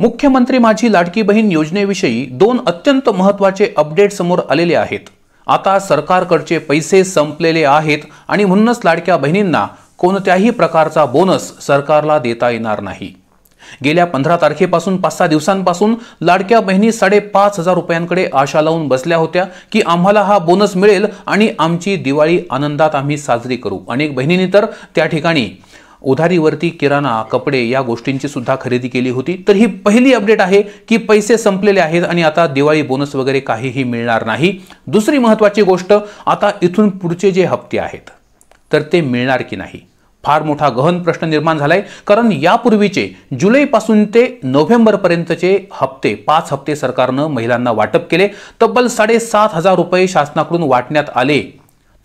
मुख्यमंत्री माझी लाडकी बहीण योजनेविषयी दोन अत्यंत महत्त्वाचे अपडेट समोर आलेले आहेत आता सरकारकडचे पैसे संपलेले आहेत आणि म्हणूनच लाडक्या बहिणींना कोणत्याही प्रकारचा बोनस सरकारला देता येणार नाही गेल्या पंधरा तारखेपासून पाच सहा दिवसांपासून लाडक्या बहिणी साडेपाच हजार रुपयांकडे आशा लावून बसल्या होत्या की आम्हाला हा बोनस मिळेल आणि आमची दिवाळी आनंदात आम्ही साजरी करू अनेक बहिणींनी तर त्या ठिकाणी उधारीवरती किराणा कपडे या गोष्टींची सुद्धा खरेदी केली होती तर ही पहिली अपडेट आहे की पैसे संपलेले आहेत आणि आता दिवाळी बोनस वगैरे काहीही मिळणार नाही दुसरी महत्वाची गोष्ट आता इथून पुढचे जे हप्ते आहेत तर ते मिळणार की नाही फार मोठा गहन प्रश्न निर्माण झालाय कारण यापूर्वीचे जुलैपासून ते नोव्हेंबरपर्यंतचे हप्ते पाच हप्ते सरकारनं महिलांना वाटप केले तब्बल साडेसात हजार रुपये शासनाकडून वाटण्यात आले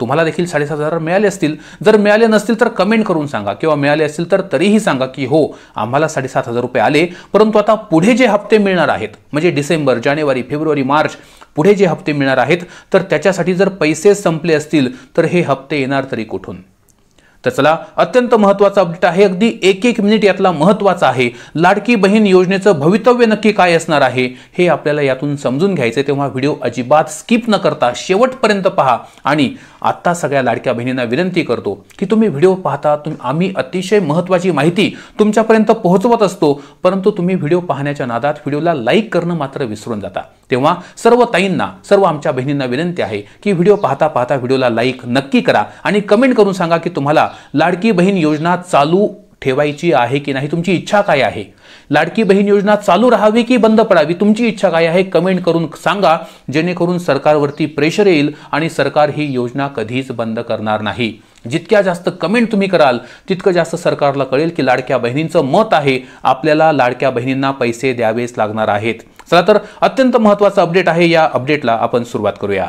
तुम्हाला देखील साडेसात हजार मिळाले असतील जर मिळाले नसतील तर कमेंट करून सांगा किंवा मिळाले असतील तर तरीही सांगा की हो आम्हाला साडेसात हजार रुपये आले परंतु आता पुढे जे हप्ते मिळणार आहेत म्हणजे डिसेंबर जानेवारी फेब्रुवारी मार्च पुढे जे हप्ते मिळणार आहेत तर त्याच्यासाठी जर पैसे संपले असतील तर हे हप्ते येणार तरी कुठून तर चला अत्यंत महत्त्वाचा अपडेट आहे अगदी एक एक मिनिट यातला महत्त्वाचा आहे लाडकी बहीण योजनेचं भवितव्य नक्की काय असणार आहे हे आपल्याला यातून समजून घ्यायचं तेव्हा व्हिडिओ अजिबात स्किप न करता शेवटपर्यंत पहा आणि आत्ता सगळ्या लाडक्या बहिणींना विनंती करतो की तुम्ही व्हिडिओ पाहता तुम आम्ही अतिशय महत्त्वाची माहिती तुमच्यापर्यंत पोहोचवत असतो परंतु तुम्ही व्हिडिओ पाहण्याच्या नादात व्हिडिओला लाईक करणं मात्र विसरून जाता तेव्हा सर्व ताईंना सर्व आमच्या बहिणींना विनंती आहे की व्हिडिओ पाहता पाहता व्हिडिओला लाईक नक्की करा आणि कमेंट करून सांगा की तुम्हाला लाडकी बहीण योजना चालू ठेवायची आहे की नाही तुमची इच्छा काय आहे लाडकी बहीण योजना चालू राहावी की बंद पडावी तुमची इच्छा काय आहे कमेंट करून सांगा जेणेकरून सरकारवरती प्रेशर येईल आणि सरकार ही योजना कधीच बंद करणार नाही जितक्या जास्त कमेंट तुम्ही कराल तितकं जास्त सरकारला कळेल की लाडक्या बहिणींचं मत आहे आपल्याला लाडक्या बहिणींना पैसे द्यावेच लागणार आहेत चला तर अत्यंत महत्त्वाचा अपडेट आहे या अपडेटला आपण सुरुवात करूया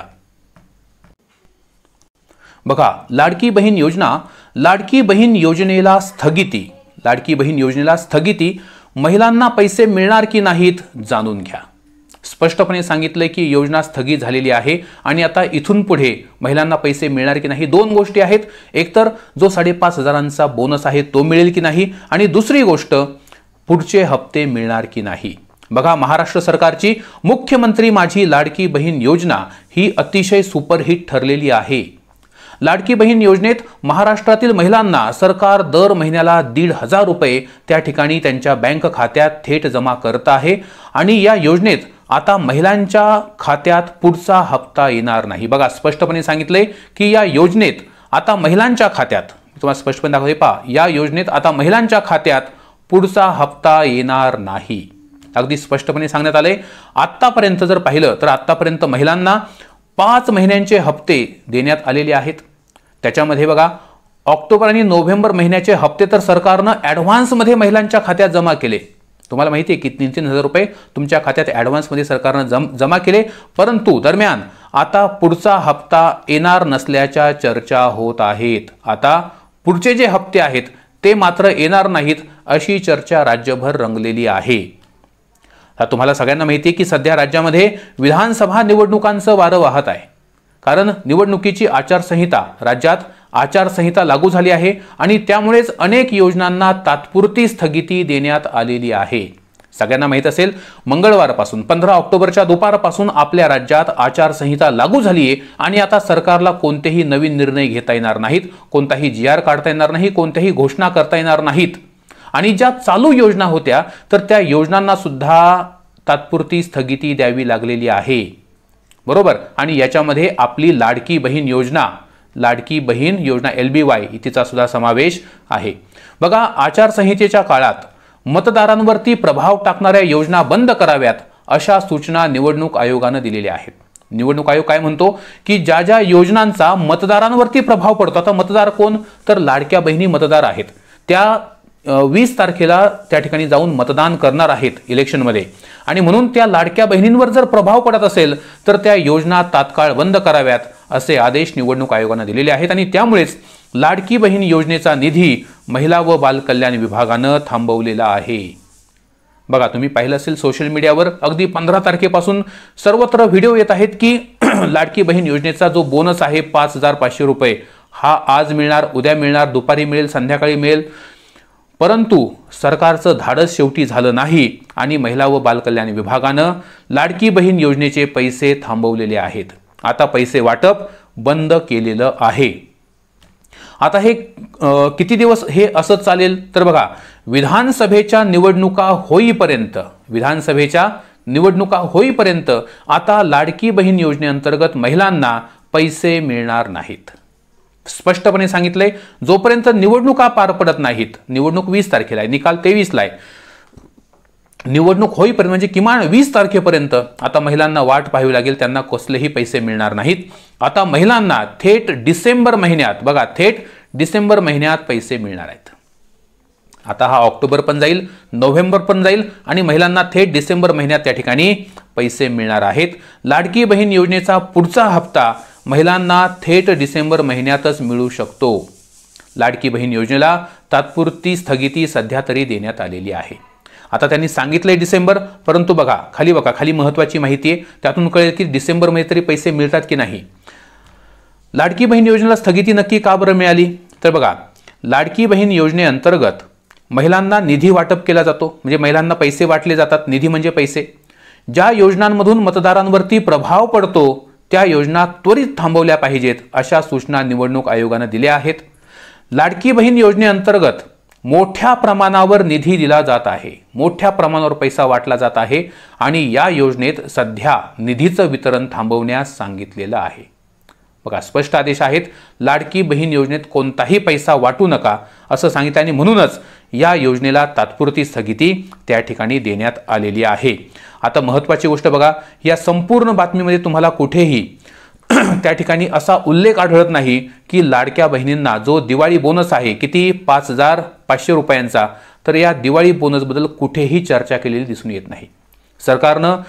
बघा लाडकी बहीण योजना लाडकी बहीण योजनेला स्थगिती लाडकी बहीण योजनेला स्थगिती महिलांना पैसे मिळणार की नाहीत जाणून घ्या स्पष्टपणे सांगितलं की योजना स्थगित झालेली आहे आणि आता इथून पुढे महिलांना पैसे मिळणार की नाही दोन गोष्टी आहेत एकतर जो साडेपाच हजारांचा बोनस आहे तो मिळेल की नाही आणि दुसरी गोष्ट पुढचे हप्ते मिळणार की नाही बघा महाराष्ट्र सरकारची मुख्यमंत्री माझी लाडकी बहीण योजना ही अतिशय सुपरहिट ठरलेली आहे लाडकी बहीण योजनेत महाराष्ट्रातील महिलांना सरकार दर महिन्याला दीड हजार रुपये त्या ठिकाणी त्यांच्या बँक खात्यात थेट जमा करत आहे आणि या योजनेत आता महिलांच्या खात्यात पुढचा हप्ता येणार नाही बघा स्पष्टपणे सांगितले की या योजनेत आता महिलांच्या खात्यात तुम्हाला स्पष्टपणे दाखवते पा या योजनेत आता महिलांच्या खात्यात पुढचा हप्ता येणार नाही अगदी स्पष्टपणे सांगण्यात आले आत्तापर्यंत जर पाहिलं तर आत्तापर्यंत महिलांना पाच महिन्यांचे हप्ते देण्यात आलेले आहेत त्याच्यामध्ये बघा ऑक्टोबर आणि नोव्हेंबर महिन्याचे हप्ते तर सरकारनं ॲडव्हान्समध्ये महिलांच्या खात्यात जमा केले तुम्हाला माहिती आहे की तीन तीन हजार रुपये तुमच्या खात्यात ॲडव्हान्समध्ये सरकारनं जम जमा केले परंतु दरम्यान आता पुढचा हप्ता येणार नसल्याच्या चर्चा होत आहेत आता पुढचे जे हप्ते आहेत ते मात्र येणार नाहीत अशी चर्चा राज्यभर रंगलेली आहे तुम्हाला सगळ्यांना माहिती आहे की सध्या राज्यामध्ये विधानसभा निवडणुकांचं वारं वाहत आहे कारण निवडणुकीची आचारसंहिता राज्यात आचारसंहिता लागू झाली आहे आणि त्यामुळेच अनेक योजनांना तात्पुरती स्थगिती देण्यात आलेली आहे सगळ्यांना माहीत असेल मंगळवारपासून पंधरा ऑक्टोबरच्या दुपारपासून आपल्या राज्यात आचारसंहिता लागू झाली आहे आणि आता सरकारला कोणतेही नवीन निर्णय घेता येणार नाहीत कोणताही जी आर काढता येणार नाही कोणत्याही घोषणा करता येणार नाहीत आणि ज्या चालू योजना होत्या तर त्या योजनांना सुद्धा तात्पुरती स्थगिती द्यावी लागलेली आहे बरोबर आणि याच्यामध्ये आपली लाडकी बहीण योजना लाडकी बहीण योजना एल बी वाय तिचा सुद्धा समावेश आहे बघा आचारसंहितेच्या काळात मतदारांवरती प्रभाव टाकणाऱ्या योजना बंद कराव्यात अशा सूचना निवडणूक आयोगानं दिलेल्या आहेत निवडणूक आयोग काय म्हणतो की ज्या ज्या योजनांचा मतदारांवरती प्रभाव पडतो आता मतदार कोण तर लाडक्या बहिणी मतदार आहेत त्या वीस तारखेला त्या ठिकाणी जाऊन मतदान करणार आहेत इलेक्शनमध्ये आणि म्हणून त्या लाडक्या बहिणींवर जर प्रभाव पडत असेल तर त्या योजना तात्काळ बंद कराव्यात असे आदेश निवडणूक आयोगानं दिलेले आहेत आणि त्यामुळेच लाडकी बहीण योजनेचा निधी महिला व बालकल्याण विभागानं थांबवलेला आहे बघा तुम्ही पाहिलं असेल सोशल मीडियावर अगदी पंधरा तारखेपासून सर्वत्र व्हिडिओ येत आहेत की लाडकी बहीण योजनेचा जो बोनस आहे पाच हजार पाचशे रुपये हा आज मिळणार उद्या मिळणार दुपारी मिळेल संध्याकाळी मिळेल परंतु सरकारचं धाडस शेवटी झालं नाही आणि महिला व बालकल्याण विभागानं लाडकी बहीण योजनेचे पैसे थांबवलेले आहेत आता पैसे वाटप बंद केलेलं आहे आता हे किती दिवस हे असं चालेल तर बघा विधानसभेच्या निवडणुका होईपर्यंत विधानसभेच्या निवडणुका होईपर्यंत आता लाडकी बहीण योजनेअंतर्गत महिलांना पैसे मिळणार नाहीत स्पष्टपणे सांगितलंय जोपर्यंत निवडणुका पार पडत नाहीत निवडणूक वीस तारखेला आहे निकाल तेवीसला आहे निवडणूक होईपर्यंत म्हणजे किमान वीस तारखेपर्यंत आता महिलांना वाट पाहावी लागेल त्यांना कसलेही पैसे मिळणार नाहीत आता महिलांना थेट डिसेंबर महिन्यात बघा थेट डिसेंबर महिन्यात पैसे मिळणार आहेत आता हा ऑक्टोबर पण जाईल नोव्हेंबर पण जाईल आणि महिलांना थेट डिसेंबर महिन्यात त्या ठिकाणी पैसे मिळणार आहेत लाडकी बहीण योजनेचा पुढचा हप्ता महिलांना थेट डिसेंबर महिन्यातच मिळू शकतो लाडकी बहीण योजनेला तात्पुरती स्थगिती सध्या तरी देण्यात आलेली आहे आता त्यांनी सांगितलंय डिसेंबर परंतु बघा खाली बघा खाली महत्वाची माहिती आहे त्यातून कळेल की डिसेंबरमध्ये तरी पैसे मिळतात की नाही लाडकी बहीण योजनेला स्थगिती नक्की का बरं मिळाली तर बघा लाडकी बहीण योजनेअंतर्गत महिलांना निधी वाटप केला जातो म्हणजे महिलांना पैसे वाटले जातात निधी म्हणजे पैसे ज्या योजनांमधून मतदारांवरती प्रभाव पडतो त्या योजना त्वरित थांबवल्या पाहिजेत अशा सूचना निवडणूक आयोगानं दिल्या आहेत लाडकी बहीण योजनेअंतर्गत मोठ्या प्रमाणावर निधी दिला जात आहे मोठ्या प्रमाणावर पैसा वाटला जात आहे आणि या योजनेत सध्या निधीचं वितरण थांबवण्यास सांगितलेलं आहे बघा स्पष्ट आदेश आहेत लाडकी बहीण योजनेत कोणताही पैसा वाटू नका असं आणि म्हणूनच या योजनेला तात्पुरती स्थगिती त्या ठिकाणी देण्यात आलेली आहे आता महत्त्वाची गोष्ट बघा या संपूर्ण बातमीमध्ये तुम्हाला कुठेही त्या ठिकाणी असा उल्लेख आढळत नाही की लाडक्या बहिणींना जो दिवाळी बोनस आहे किती पाच हजार पाचशे रुपयांचा तर या दिवाळी बोनसबद्दल कुठेही चर्चा केलेली दिसून येत नाही सरकारनं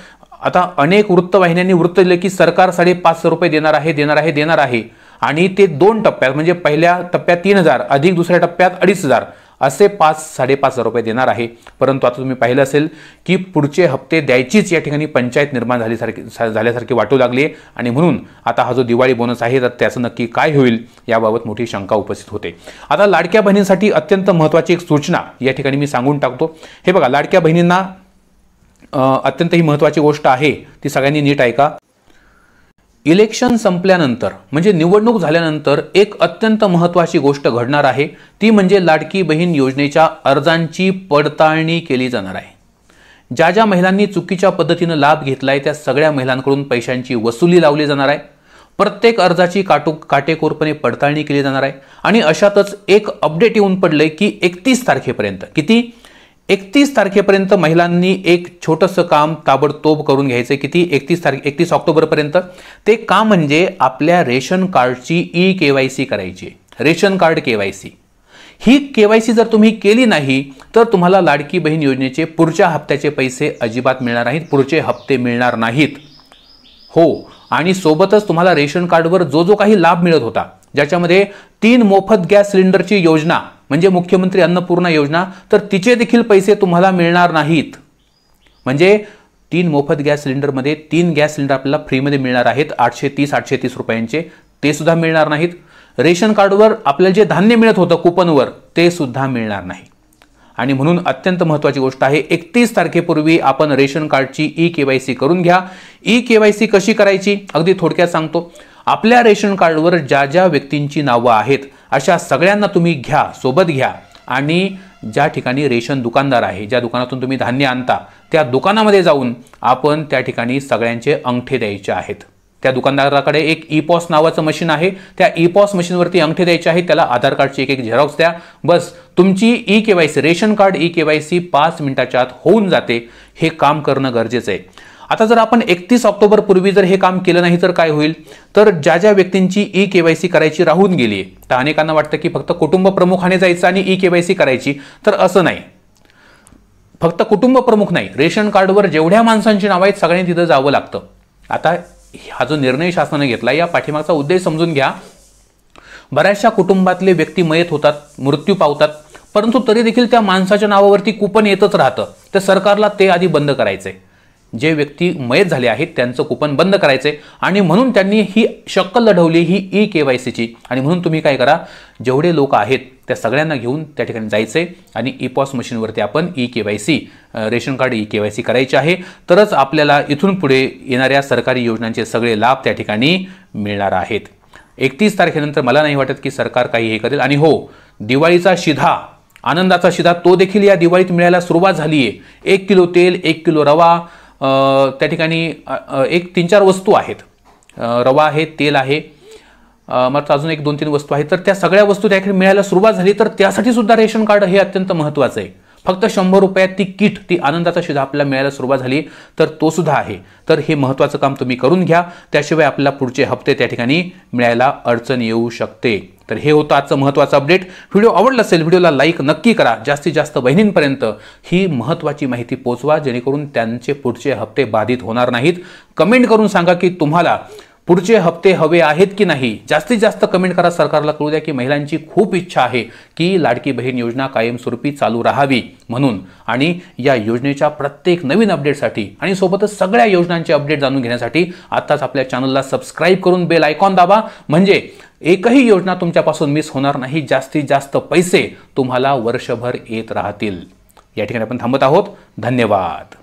आता अनेक वृत्तवाहिन्यांनी वृत्त दिले की सरकार हजार रुपये देणार आहे देणार आहे देणार आहे आणि ते दोन टप्प्यात म्हणजे पहिल्या टप्प्यात तीन हजार अधिक दुसऱ्या टप्प्यात अडीच हजार असे पाच साडेपाच हजार रुपये देणार आहे परंतु आता तुम्ही पाहिलं असेल की पुढचे हप्ते द्यायचीच या ठिकाणी पंचायत निर्माण झालीसारखी झाल्यासारखी वाटू लागली आणि म्हणून आता हा जो दिवाळी बोनस आहे तर त्याचं नक्की काय होईल याबाबत मोठी शंका उपस्थित होते आता लाडक्या बहिणींसाठी अत्यंत महत्त्वाची एक सूचना या ठिकाणी मी सांगून टाकतो हे बघा लाडक्या बहिणींना अत्यंत ही महत्त्वाची गोष्ट आहे ती सगळ्यांनी नीट ऐका इलेक्शन संपल्यानंतर म्हणजे निवडणूक झाल्यानंतर एक अत्यंत महत्त्वाची गोष्ट घडणार आहे ती म्हणजे लाडकी बहीण योजनेच्या अर्जांची पडताळणी केली जाणार आहे ज्या ज्या महिलांनी चुकीच्या पद्धतीनं लाभ घेतलाय त्या सगळ्या महिलांकडून पैशांची वसुली लावली जाणार आहे प्रत्येक अर्जाची काटो काटेकोरपणे पडताळणी केली जाणार आहे आणि अशातच एक अपडेट येऊन पडलंय की एकतीस तारखेपर्यंत किती एकतीस तारखेपर्यंत महिलांनी एक छोटंसं काम ताबडतोब करून घ्यायचं किती एकतीस तारखे एकतीस ऑक्टोबरपर्यंत ते काम म्हणजे आपल्या रेशन कार्डची ई के वाय सी करायची ration card K Y C ही के वाय सी जर तुम्ही केली नाही तर तुम्हाला लाडकी बहीण योजनेचे पुढच्या हप्त्याचे पैसे अजिबात मिळणार नाहीत पुढचे हप्ते मिळणार नाहीत हो आणि सोबतच तुम्हाला रेशन कार्डवर जो जो काही लाभ मिळत होता ज्याच्यामध्ये तीन मोफत गॅस सिलेंडरची योजना म्हणजे मुख्यमंत्री अन्नपूर्णा योजना तर तिचे देखील पैसे तुम्हाला मिळणार नाहीत म्हणजे तीन मोफत गॅस सिलेंडरमध्ये तीन गॅस सिलेंडर आपल्याला फ्रीमध्ये मिळणार आहेत आठशे तीस आठशे तीस रुपयांचे ते सुद्धा मिळणार नाहीत रेशन कार्डवर आपल्याला जे धान्य मिळत होतं कुपनवर ते सुद्धा मिळणार नाही आणि म्हणून अत्यंत महत्त्वाची गोष्ट आहे एकतीस तारखेपूर्वी आपण रेशन कार्डची ई के वाय सी करून घ्या ई के वाय सी कशी करायची अगदी थोडक्यात सांगतो आपल्या रेशन कार्डवर ज्या ज्या व्यक्तींची नावं आहेत अशा सगळ्यांना तुम्ही घ्या सोबत घ्या आणि ज्या ठिकाणी रेशन दुकानदार आहे ज्या दुकानातून तुम्ही धान्य आणता त्या दुकानामध्ये जाऊन आपण त्या ठिकाणी सगळ्यांचे अंगठे द्यायचे आहेत त्या दुकानदाराकडे एक ई पॉस नावाचं मशीन आहे त्या ई पॉस मशीनवरती अंगठे द्यायचे आहेत त्याला आधार कार्डची एक एक झेरॉक्स द्या बस तुमची E K Y C ration card E K Y C पाच मिनिटाच्या आत होऊन जाते हे काम करणं गरजेचं आहे आता जर आपण एकतीस ऑक्टोबर पूर्वी जर हे काम केलं नाही तर काय होईल तर ज्या ज्या व्यक्तींची ई केवायसी करायची राहून गेली आहे तर अनेकांना वाटतं की फक्त कुटुंब प्रमुखाने जायचं आणि ई केवायसी करायची तर असं नाही फक्त कुटुंब प्रमुख नाही रेशन कार्डवर जेवढ्या माणसांची नावं आहेत सगळ्यांनी तिथं जावं लागतं आता हा जो निर्णय शासनाने घेतला या पाठीमागचा उद्देश समजून घ्या बऱ्याचशा कुटुंबातले व्यक्ती मयत होतात मृत्यू पावतात परंतु तरी देखील त्या माणसाच्या नावावरती कुपन येतच राहतं तर सरकारला ते आधी बंद करायचं आहे जे व्यक्ती मयत झाले आहेत त्यांचं कुपन बंद करायचं आहे आणि म्हणून त्यांनी ही शक्कल लढवली ही ई के वाय सीची आणि म्हणून तुम्ही काय करा जेवढे लोक आहेत त्या सगळ्यांना घेऊन त्या ठिकाणी जायचं आणि आणि पॉस मशीनवरती आपण E K Y C ration card E K Y C करायची आहे तरच आपल्याला इथून पुढे येणाऱ्या सरकारी योजनांचे सगळे लाभ त्या ठिकाणी मिळणार आहेत एकतीस तारखेनंतर मला नाही वाटत की सरकार काही हे करेल आणि हो दिवाळीचा शिधा आनंदाचा शिधा तो देखील या दिवाळीत मिळायला सुरुवात झाली आहे एक किलो तेल एक किलो रवा त्या ठिकाणी एक तीन चार वस्तू आहेत रवा आहे तेल आहे मात्र अजून एक दोन तीन वस्तू आहेत तर त्या सगळ्या वस्तू त्याकडे मिळायला सुरुवात झाली तर त्यासाठी सुद्धा रेशन कार्ड हे अत्यंत महत्त्वाचं आहे फक्त शंभर रुपयात ती किट ती आनंदाचा शिधा आपल्याला मिळायला सुरुवात झाली तर तो सुद्धा आहे तर हे महत्त्वाचं काम तुम्ही करून घ्या त्याशिवाय आपल्याला पुढचे हप्ते त्या ठिकाणी मिळायला अडचण येऊ शकते तर हे होतं आजचं महत्त्वाचं अपडेट व्हिडिओ आवडला असेल व्हिडिओला लाईक नक्की करा जास्तीत जास्त बहिणींपर्यंत ही महत्त्वाची माहिती पोचवा जेणेकरून त्यांचे पुढचे हप्ते बाधित होणार नाहीत कमेंट करून सांगा की तुम्हाला पुढचे हप्ते हवे आहेत की नाही जास्तीत जास्त कमेंट करा सरकारला कळू द्या की महिलांची खूप इच्छा आहे की लाडकी बहीण योजना कायमस्वरूपी चालू राहावी म्हणून आणि या योजनेच्या प्रत्येक नवीन अपडेटसाठी आणि सोबतच सगळ्या योजनांचे अपडेट जाणून घेण्यासाठी आत्ताच आपल्या चॅनलला सबस्क्राईब करून बेल आयकॉन दाबा म्हणजे एकही योजना तुमच्यापासून मिस होणार नाही जास्तीत जास्त पैसे तुम्हाला वर्षभर येत राहतील या ठिकाणी आपण थांबत आहोत धन्यवाद